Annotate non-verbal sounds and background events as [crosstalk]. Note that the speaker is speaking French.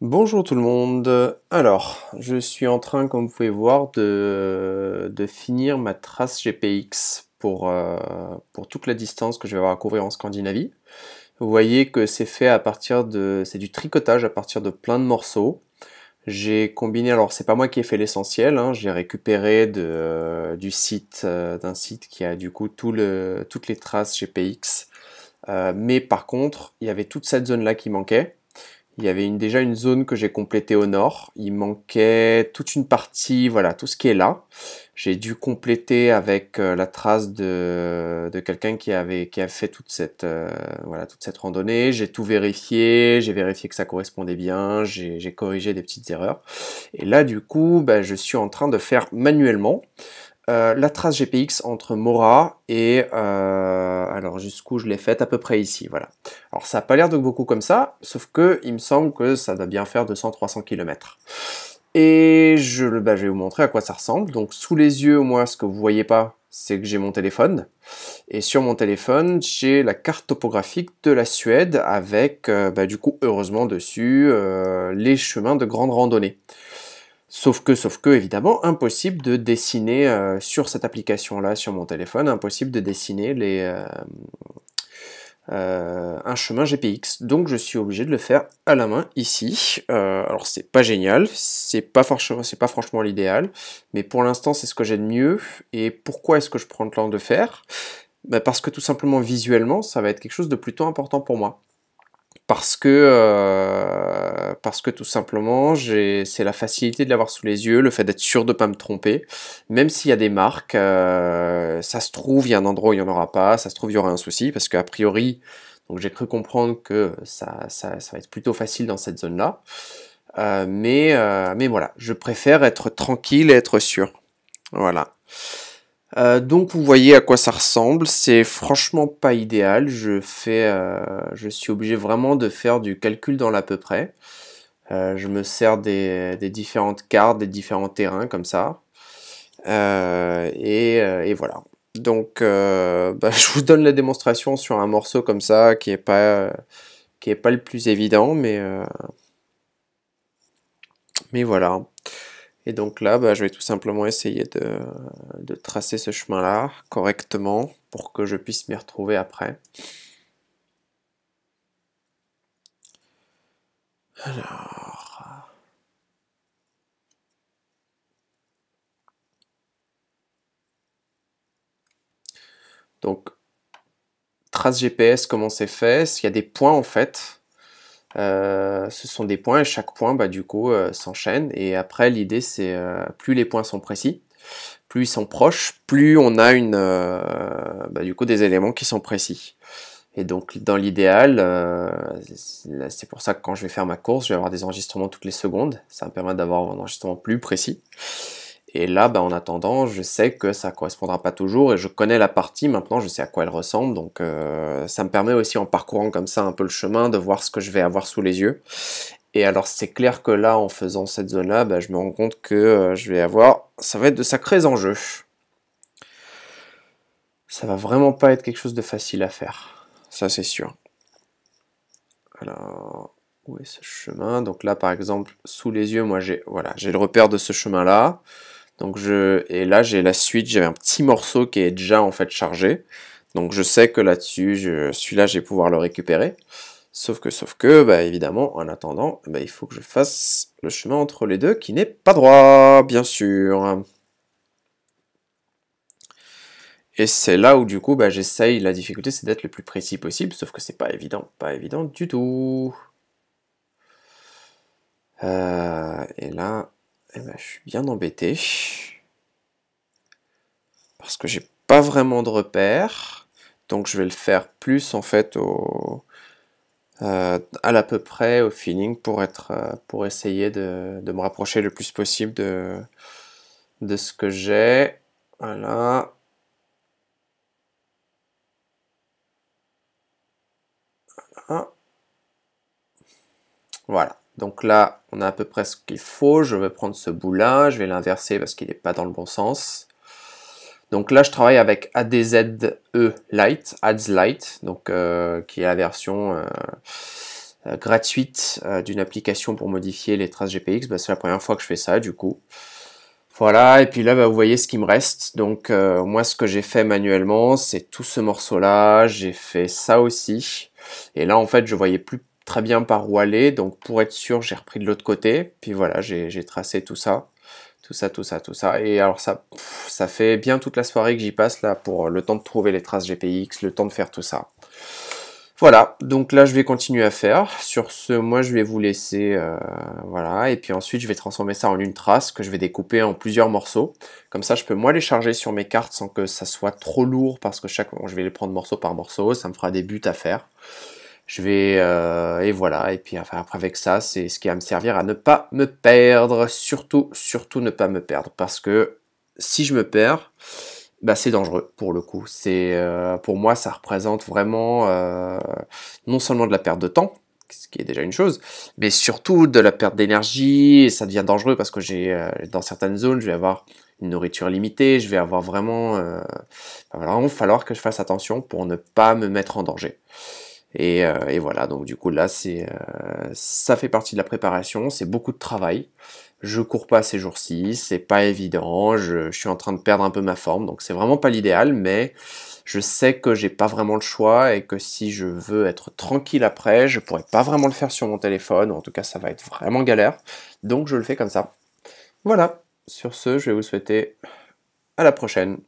Bonjour tout le monde. Alors, je suis en train, comme vous pouvez voir, de, finir ma trace GPX pour, euh, pour toute la distance que je vais avoir à couvrir en Scandinavie. Vous voyez que c'est fait à partir de... c'est du tricotage à partir de plein de morceaux. J'ai combiné, alors c'est pas moi qui ai fait l'essentiel, hein, j'ai récupéré de, euh, du site, euh, d'un site qui a du coup tout le, toutes les traces GPX. mais par contre, il y avait toute cette zone-là qui manquait. Il y avait une, déjà une zone que j'ai complétée au nord. Il manquait toute une partie, voilà, tout ce qui est là. J'ai dû compléter avec euh, la trace de, de quelqu'un qui avait, qui a fait toute cette, euh, voilà, toute cette randonnée. J'ai tout vérifié, j'ai vérifié que ça correspondait bien, j'ai corrigé des petites erreurs. Et là, du coup, bah, je suis en train de faire manuellement euh, la trace GPX entre Mora et... Euh, alors jusqu'où je l'ai faite À peu près ici, voilà. Alors ça n'a pas l'air de beaucoup comme ça, sauf que il me semble que ça doit bien faire 200-300 km. Et bah, je, vais vous montrer à quoi ça ressemble. Donc sous les yeux, moi, ce que vous voyez pas, c'est que j'ai mon téléphone. Et sur mon téléphone, j'ai la carte topographique de la Suède avec, euh, bah, du coup, heureusement dessus, les chemins de grande randonnée. Sauf que, sauf que, évidemment, impossible de dessiner euh, sur cette application-là, sur mon téléphone, impossible de dessiner les, euh, euh, un chemin GPX. Donc je suis obligé de le faire à la main ici. alors c'est pas génial, c'est pas, pas franchement l'idéal, mais pour l'instant c'est ce que j'aime mieux. Et pourquoi est-ce que je prends le temps de faire bah, Parce que tout simplement visuellement, ça va être quelque chose de plutôt important pour moi parce que, euh, parce que tout simplement, c'est la facilité de l'avoir sous les yeux, le fait d'être sûr de ne pas me tromper. Même s'il y a des marques, euh, ça se trouve, il y a un endroit où il n'y en aura pas, ça se trouve, il y aura un souci, parce qu'a priori, donc j'ai cru comprendre que ça, va être plutôt facile dans cette zone-là. Euh, mais, mais voilà, je préfère être tranquille et être sûr. Voilà. Euh, donc vous voyez à quoi ça ressemble, c'est franchement pas idéal, je, fais, euh, je suis obligé vraiment de faire du calcul dans l'à peu près. Euh, je me sers des, différentes cartes, des différents terrains comme ça. Et, voilà. Donc [laughs] bah, je vous donne la démonstration sur un morceau comme ça qui n'est pas, pas le plus évident, mais, mais voilà. Et donc là, bah, je vais tout simplement essayer de, tracer ce chemin-là correctement pour que je puisse m'y retrouver après. Alors... Donc, trace GPS, comment c'est fait Il y a des points en fait, euh, ce sont des points et chaque point, bah, du coup, euh, s'enchaîne. Et après, l'idée, c'est euh, plus les points sont précis, plus ils sont proches, plus on a une, bah, du coup, des éléments qui sont précis. Et donc, dans l'idéal, c'est pour ça que quand je vais faire ma course, je vais avoir des enregistrements toutes les secondes. Ça me permet d'avoir un enregistrement plus précis. Et là, bah, en attendant, je sais que ça correspondra pas toujours et je connais la partie maintenant, je sais à quoi elle ressemble. Donc euh, ça me permet aussi en parcourant comme ça un peu le chemin de voir ce que je vais avoir sous les yeux. Et alors c'est clair que là, en faisant cette zone-là, bah, je me rends compte que euh, je vais avoir... Ça va être de sacrés enjeux. Ça va vraiment pas être quelque chose de facile à faire. Ça c'est sûr. Alors, où est ce chemin Donc là par exemple, sous les yeux, moi j'ai voilà, j'ai le repère de ce chemin-là. Donc je, et là j'ai la suite, j'avais un petit morceau qui est déjà en fait chargé. Donc je sais que là-dessus, je... celui-là, je vais pouvoir le récupérer. Sauf que, sauf que, bah, évidemment, en attendant, bah, il faut que je fasse le chemin entre les deux qui n'est pas droit, bien sûr. Et c'est là où du coup, bah, j'essaye, la difficulté c'est d'être le plus précis possible, sauf que c'est pas évident, pas évident du tout. Euh, et là, eh ben, je suis bien embêté. Parce que j'ai pas vraiment de repères. Donc je vais le faire plus en fait au, euh, à l'à peu près au feeling pour, être, euh, pour essayer de, me rapprocher le plus possible de, de ce que j'ai. Voilà. Voilà. Donc là, on a à peu près ce qu'il faut. Je vais prendre ce bout-là, je vais l'inverser parce qu'il n'est pas dans le bon sens. Donc là, je travaille avec ADZE Light, Ads Light, donc, euh, qui est la version euh, euh, gratuite d'une application pour modifier les traces GPX. Bah, c'est la première fois que je fais ça, du coup. Voilà, et puis là, bah, vous voyez ce qui me reste. Donc moi, ce que j'ai fait manuellement, c'est tout ce morceau-là. J'ai fait ça aussi. Et là, en fait, je voyais plus très bien par où aller. Donc pour être sûr, j'ai repris de l'autre côté. Puis voilà, j'ai tracé tout ça. Tout ça, tout ça, tout ça. Et alors ça, ça fait bien toute la soirée que j'y passe là pour le temps de trouver les traces GPX, le temps de faire tout ça. Voilà, donc là je vais continuer à faire. Sur ce, moi je vais vous laisser, euh, voilà, et puis ensuite je vais transformer ça en une trace que je vais découper en plusieurs morceaux. Comme ça, je peux moi les charger sur mes cartes sans que ça soit trop lourd parce que chaque, je vais les prendre morceau par morceau, ça me fera des buts à faire je vais euh, et voilà et puis après avec ça c'est ce qui va me servir à ne pas me perdre surtout surtout ne pas me perdre parce que si je me perds bah, c'est dangereux pour le coup c'est euh, pour moi ça représente vraiment euh, non seulement de la perte de temps ce qui est déjà une chose, mais surtout de la perte d'énergie, ça devient dangereux parce que j'ai euh, dans certaines zones, je vais avoir une nourriture limitée, je vais avoir vraiment, euh, bah, il va falloir que je fasse attention pour ne pas me mettre en danger. Euh, et, voilà, donc du coup là, euh, ça fait partie de la préparation, c'est beaucoup de travail. Je cours pas ces jours-ci, c'est pas évident, je, suis en train de perdre un peu ma forme, donc c'est vraiment pas l'idéal, mais je sais que j'ai pas vraiment le choix et que si je veux être tranquille après, je pourrais pas vraiment le faire sur mon téléphone, en tout cas ça va être vraiment galère, donc je le fais comme ça. Voilà, sur ce, je vais vous souhaiter à la prochaine.